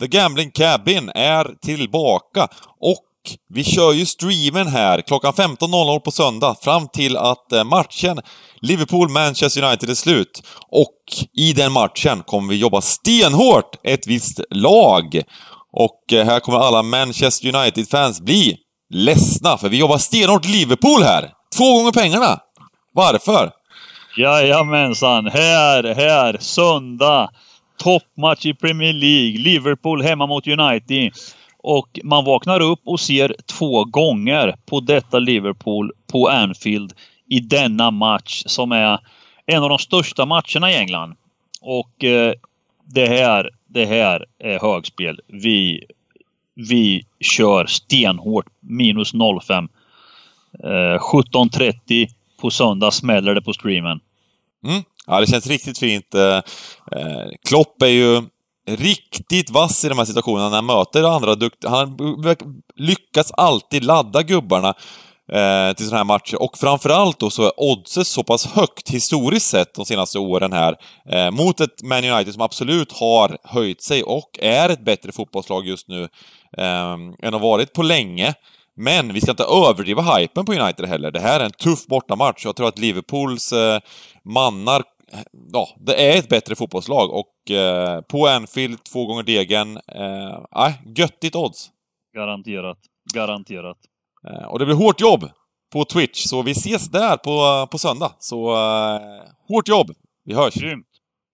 The Gambling Cabin är tillbaka och vi kör ju streamen här klockan 15.00 på söndag fram till att eh, matchen Liverpool-Manchester United är slut. Och i den matchen kommer vi jobba stenhårt ett visst lag. Och eh, här kommer alla Manchester United-fans bli ledsna, för vi jobbar stenhårt Liverpool här! Två gånger pengarna! Varför? Jajamensan, här, här, söndag toppmatch i Premier League. Liverpool hemma mot United. Och man vaknar upp och ser två gånger på detta Liverpool på Anfield i denna match som är en av de största matcherna i England. Och eh, det, här, det här är högspel. Vi, vi kör stenhårt. Minus 05. 17.30 eh, på söndag smäller det på streamen. Mm. Ja, det känns riktigt fint. Eh, eh, Klopp är ju riktigt vass i de här situationerna när han möter andra duktiga. Han lyckas alltid ladda gubbarna eh, till sådana här matcher. Och framförallt då så är oddset så pass högt historiskt sett de senaste åren här mot ett Man United som absolut har höjt sig och är ett bättre fotbollslag just nu än har varit på länge. Men vi ska inte överdriva hypen på United heller. Det här är en tuff bortamatch. Jag tror att Liverpools eh, mannar ja, det är ett bättre fotbollslag och eh, på Anfield, två gånger degen. Eh, göttigt odds! Garanterat. Garanterat. Eh, och det blir hårt jobb på Twitch, så vi ses där på, på söndag. Så eh, hårt jobb! Vi hörs! Grym.